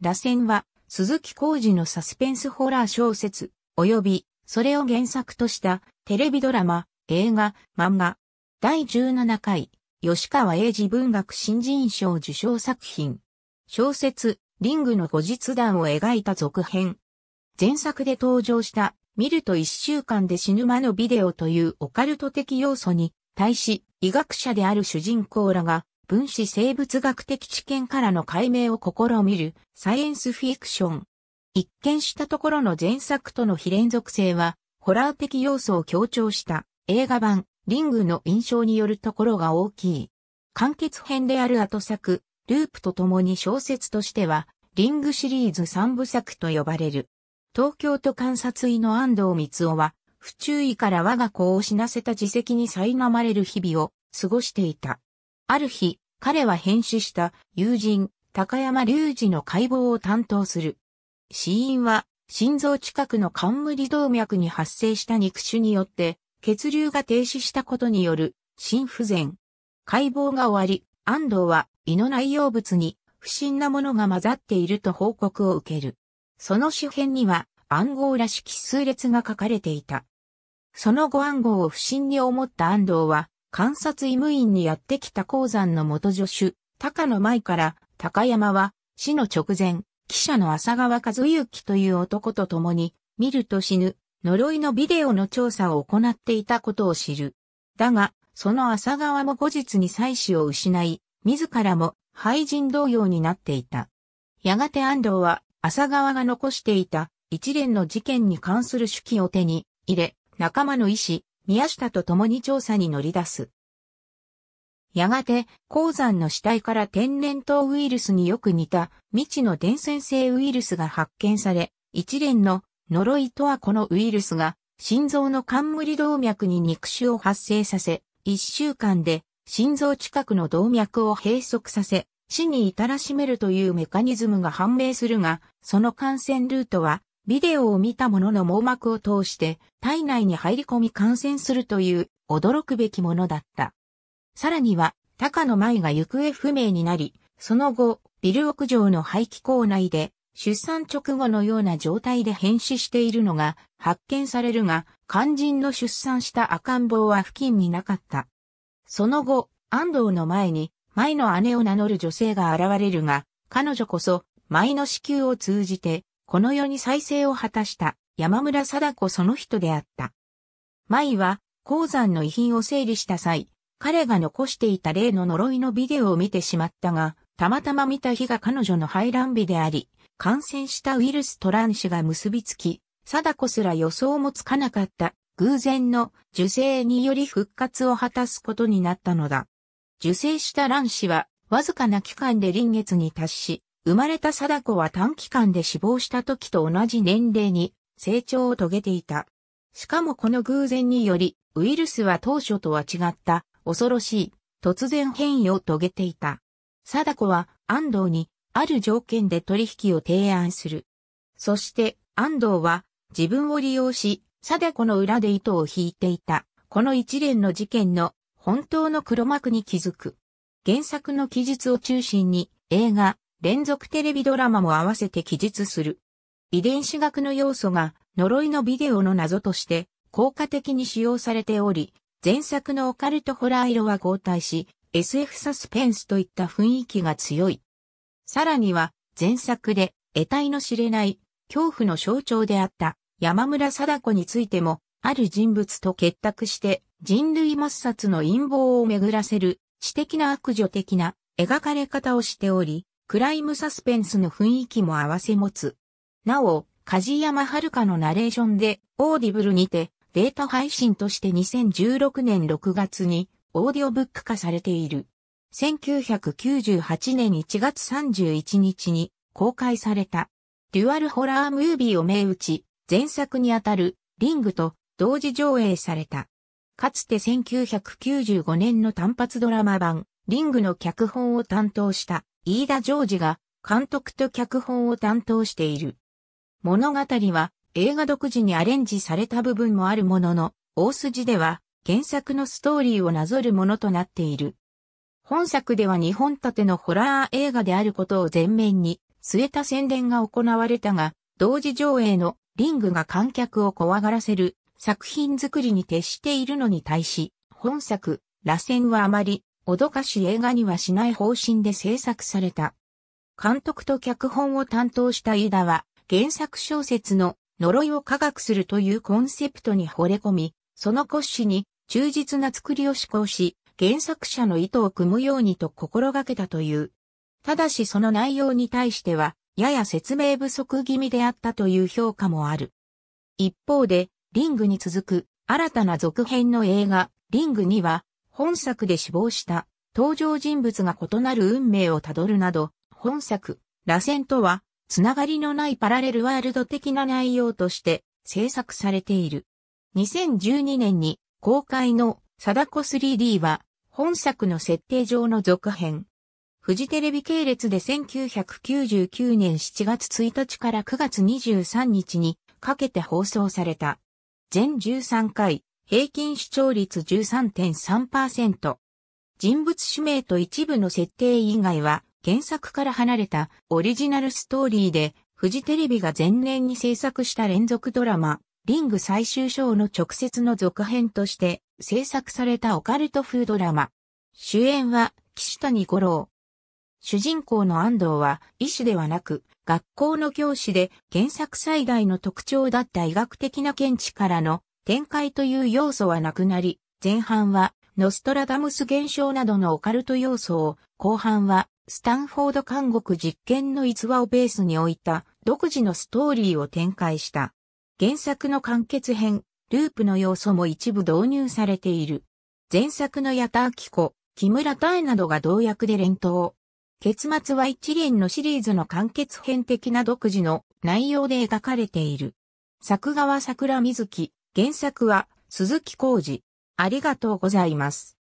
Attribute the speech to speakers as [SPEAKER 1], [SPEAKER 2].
[SPEAKER 1] 螺旋は、鈴木浩二のサスペンスホラー小説、及び、それを原作とした、テレビドラマ、映画、漫画。第17回、吉川英治文学新人賞受賞作品。小説、リングの後日談を描いた続編。前作で登場した、見ると一週間で死ぬ間のビデオというオカルト的要素に、対し、医学者である主人公らが、分子生物学的知見からの解明を試みるサイエンスフィクション。一見したところの前作との非連続性は、ホラー的要素を強調した映画版リングの印象によるところが大きい。完結編である後作、ループと共に小説としては、リングシリーズ三部作と呼ばれる。東京都観察医の安藤光雄は、不注意から我が子を死なせた自責に苛まれる日々を過ごしていた。ある日、彼は変死した友人、高山隆二の解剖を担当する。死因は、心臓近くの冠動脈に発生した肉腫によって、血流が停止したことによる心不全。解剖が終わり、安藤は胃の内容物に不審なものが混ざっていると報告を受ける。その周辺には暗号らしき数列が書かれていた。その後暗号を不審に思った安藤は観察医務院にやってきた鉱山の元助手、高野舞から、高山は、死の直前、記者の浅川和之という男と共に、見ると死ぬ、呪いのビデオの調査を行っていたことを知る。だが、その浅川も後日に妻子を失い、自らも廃人同様になっていた。やがて安藤は、浅川が残していた一連の事件に関する手記を手に入れ、仲間の意思、宮下と共に調査に乗り出す。やがて、鉱山の死体から天然痘ウイルスによく似た未知の伝染性ウイルスが発見され、一連の呪いとはこのウイルスが心臓の冠動脈に肉腫を発生させ、一週間で心臓近くの動脈を閉塞させ、死に至らしめるというメカニズムが判明するが、その感染ルートはビデオを見た者の網膜を通して体内に入り込み感染するという驚くべきものだった。さらには、高野舞が行方不明になり、その後、ビル屋上の排気口内で出産直後のような状態で変死しているのが発見されるが、肝心の出産した赤ん坊は付近になかった。その後、安藤の前に、前の姉を名乗る女性が現れるが、彼女こそ、前の子宮を通じて、この世に再生を果たした山村貞子その人であった。舞は、鉱山の遺品を整理した際、彼が残していた例の呪いのビデオを見てしまったが、たまたま見た日が彼女の排卵日であり、感染したウイルスと卵子が結びつき、貞子すら予想もつかなかった偶然の受精により復活を果たすことになったのだ。受精した卵子はわずかな期間で臨月に達し、生まれた貞子は短期間で死亡した時と同じ年齢に成長を遂げていた。しかもこの偶然により、ウイルスは当初とは違った恐ろしい突然変異を遂げていた。貞子は安藤にある条件で取引を提案する。そして安藤は自分を利用し、貞子の裏で糸を引いていた。この一連の事件の本当の黒幕に気づく。原作の記述を中心に映画、連続テレビドラマも合わせて記述する。遺伝子学の要素が呪いのビデオの謎として効果的に使用されており、前作のオカルトホラー色は合体し、SF サスペンスといった雰囲気が強い。さらには、前作で得体の知れない恐怖の象徴であった山村貞子についても、ある人物と結託して人類抹殺の陰謀を巡らせる知的な悪女的な描かれ方をしており、クライムサスペンスの雰囲気も合わせ持つ。なお、梶山遥のナレーションで、オーディブルにて、データ配信として2016年6月に、オーディオブック化されている。1998年1月31日に公開された、デュアルホラームービーを銘打ち、前作にあたる、リングと同時上映された。かつて1995年の単発ドラマ版、リングの脚本を担当した飯田ジョージが監督と脚本を担当している。物語は映画独自にアレンジされた部分もあるものの、大筋では原作のストーリーをなぞるものとなっている。本作では2本立てのホラー映画であることを前面に据えた宣伝が行われたが、同時上映のリングが観客を怖がらせる作品作りに徹しているのに対し、本作、螺旋はあまり脅かし映画にはしない方針で制作された。監督と脚本を担当した飯田は、原作小説の呪いを科学するというコンセプトに惚れ込み、その骨子に忠実な作りを施行し、原作者の意図を組むようにと心がけたという。ただしその内容に対しては、やや説明不足気味であったという評価もある。一方で、リングに続く新たな続編の映画、リングには、本作で死亡した登場人物が異なる運命をたどるなど、本作、螺旋とは、つながりのないパラレルワールド的な内容として制作されている。2012年に公開の貞子 3D は本作の設定上の続編。フジテレビ系列で1999年7月1日から9月23日にかけて放送された。全13回、平均視聴率13.3%。人物指名と一部の設定以外は原作から離れたオリジナルストーリーで、フジテレビが前年に制作した連続ドラマ、リング最終章の直接の続編として制作されたオカルト風ドラマ。主演は岸谷五郎。主人公の安藤は医師ではなく学校の教師で原作最大の特徴だった医学的な見地からの展開という要素はなくなり、前半はノストラダムス現象などのオカルト要素を、後半はスタンフォード監獄実験の逸話をベースに置いた独自のストーリーを展開した。原作の完結編、ループの要素も一部導入されている。前作の矢田キ子、木村多江などが同役で連投。結末は一連のシリーズの完結編的な独自の内容で描かれている。作画は桜水木、原作は鈴木浩二。ありがとうございます。